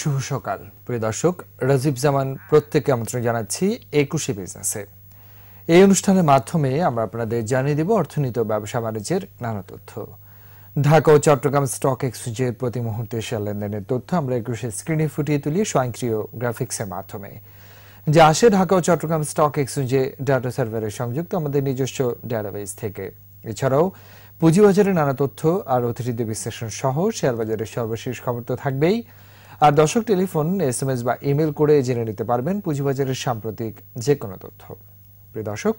শুভ সকাল প্রিয় দর্শক রাজীব জামান প্রত্যেককে আমন্ত্রণ জানাচ্ছি একুশে বিজনেসে এই অনুষ্ঠানের মাধ্যমে আমরা আপনাদের জানিয়ে দেব অর্থনীতি ও ব্যবসা বাণিজ্যের নানা তথ্য ঢাকা ও চট্টগ্রাম স্টক এক্সচেঞ্জের প্রতি মুহূর্তে শেয়ার লেনদেনের তথ্য আমরা একুশে স্ক্রিনে ফুটিয়ে তুলি স্বয়ংক্রিয় গ্রাফিক্সের মাধ্যমে যা আসে ঢাকা ও চট্টগ্রাম স্টক এক্সচেঞ্জে ডাটা সার্ভারে সংযুক্ত আমাদের নিজস্ব ডেটাবেজ থেকে এছাড়াও পুঁজিবাজারের নানা তথ্য আর অতিথিদের বিশ্লেষণ সহ শেয়ার বাজারের সর্বশেষ খবর তো থাকবেই আর দর্শক টেলিফোন এস এম এস বা ইমেল করে জেনে নিতে পারবেন পুঁজিবাজারের সাম্প্রতিক যে কোনো তথ্য প্রিয় দর্শক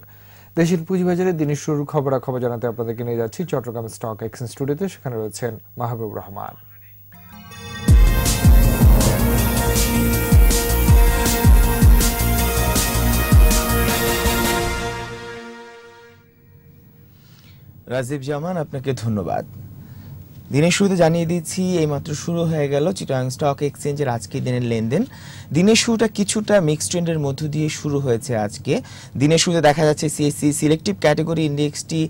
দেশের পুঁজিবাজারে দিনের শুরুর খবরাখবর জানাতে আপনাদেরকে নিয়ে যাচ্ছি চট্টগ্রাম স্টক এক্সচেঞ্জ স্টুডিওতে সেখানে রয়েছেন মাহবুব রহমান রাজীব জামান আপনাকে ধন্যবাদ দিনের শুরুতে জানিয়ে দিচ্ছি এইমাত্র শুরু হয়ে গেল চিটাং স্টক এক্সচেঞ্জের আজকের দিনের লেনদেন দিনের শুরুটা কিছুটা মিক্স ট্রেন্ডের মধ্য দিয়ে শুরু হয়েছে আজকে দিনের শুরুতে দেখা যাচ্ছে সিএসসি সিলেক্টিভ ক্যাটাগরি ইন্ডেক্সটি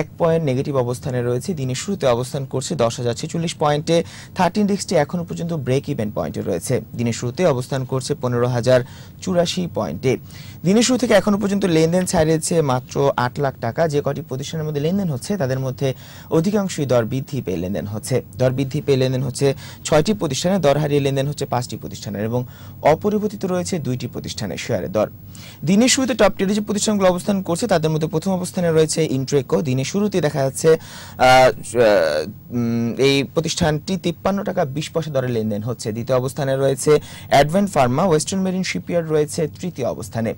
এক পয়েন্ট নেগেটিভ অবস্থানে রয়েছে দিনের শুরুতে অবস্থান করছে দশ হাজার ছেচল্লিশ পয়েন্টে থার্টি ইন্ডেক্সটি এখনও পর্যন্ত ব্রেক ইভেন পয়েন্টে রয়েছে দিনের শুরুতে অবস্থান করছে পনেরো হাজার চুরাশি পয়েন্টে দিনের শুরু থেকে এখনও পর্যন্ত লেনদেন ছাড়িয়েছে মাত্র আট লাখ টাকা যে কটি প্রতিষ্ঠানের মধ্যে লেনদেন হচ্ছে তাদের মধ্যে অধিকাংশই দর বৃদ্ধি পেয়ে লেনদেন লেনদেন হচ্ছে দর বৃদ্ধি পেয়ে লেনদেন হচ্ছে ছয়টি প্রতিষ্ঠানে দর হারিয়ে লেনদেন হচ্ছে পাঁচটি প্রতিষ্ঠানের এবং অপরিবর্তিত রয়েছে দুইটি প্রতিষ্ঠানের শেয়ারের দর দিনের শুরুতে টপ টেনে যে প্রতিষ্ঠানগুলো অবস্থান করছে তাদের মধ্যে প্রথম অবস্থানে রয়েছে ইন্ট্রেকো দিনের শুরুতে দেখা যাচ্ছে এই প্রতিষ্ঠানটি তিপ্পান্ন টাকা বিশ পয়সা দরে লেনদেন হচ্ছে দ্বিতীয় অবস্থানে রয়েছে Advent Pharma Western Marine Shipyard রয়েছে তৃতীয় অবস্থানে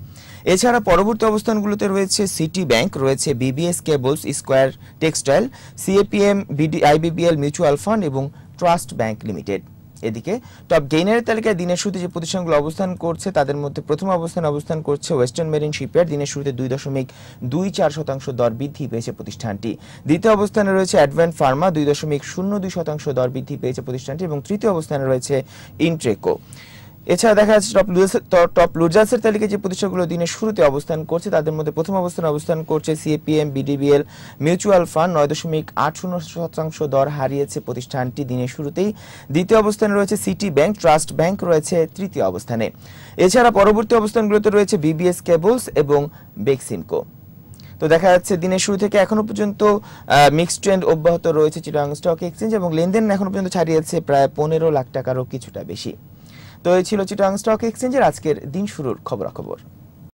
এছাড়া পরবর্তী অবস্থানগুলোতে রয়েছে সিটি ব্যাংক রয়েছে BBS Cables Square Textile CAPM BD IBBL Royal Mutual Fund এবং ট্রাস্ট ব্যাংক লিমিটেড এদিকে টপ গেইনের তালিকায় দিনের শুরুতে যে প্রতিষ্ঠানগুলো অবস্থান করছে তাদের মধ্যে প্রথম অবস্থান অবস্থান করছে ওয়েস্টার্ন মেরিন শিপইয়ার্ড দিনের শুরুতে দুই দশমিক দুই চার শতাংশ দর বৃদ্ধি পেয়েছে প্রতিষ্ঠানটি দ্বিতীয় অবস্থানে রয়েছে অ্যাডভেন্ট ফার্মা দুই দশমিক শূন্য দুই শতাংশ দর বৃদ্ধি পেয়েছে প্রতিষ্ঠানটি এবং তৃতীয় অবস্থানে রয়েছে ইন্ট্রেকো এছাড়া দেখা যাচ্ছে টপ লুজার্স টপ লুজার্সের তালিকায় যে প্রতিষ্ঠানগুলো দিনের শুরুতে অবস্থান করছে তাদের মধ্যে প্রথম অবস্থানে অবস্থান করছে সিএপিএম বিডিবিএল মিউচুয়াল ফান্ড নয় দশমিক আট শূন্য শতাংশ দর হারিয়েছে প্রতিষ্ঠানটি দিনের শুরুতেই দ্বিতীয় অবস্থানে রয়েছে সিটি ব্যাংক ট্রাস্ট ব্যাংক রয়েছে তৃতীয় অবস্থানে এছাড়া পরবর্তী অবস্থানগুলোতে রয়েছে বিবিএস কেবলস এবং বেক্সিমকো তো দেখা যাচ্ছে দিনের শুরু থেকে এখনো পর্যন্ত মিক্সড ট্রেন্ড অব্যাহত রয়েছে চিটাং স্টক এক্সচেঞ্জ এবং লেনদেন এখনো পর্যন্ত ছাড়িয়েছে প্রায় পনেরো লাখ টাকারও কিছুটা বেশি তো এই ছিল চিটাং স্টক এক্সচেঞ্জের আজকের দিন শুরুর খবরাখবর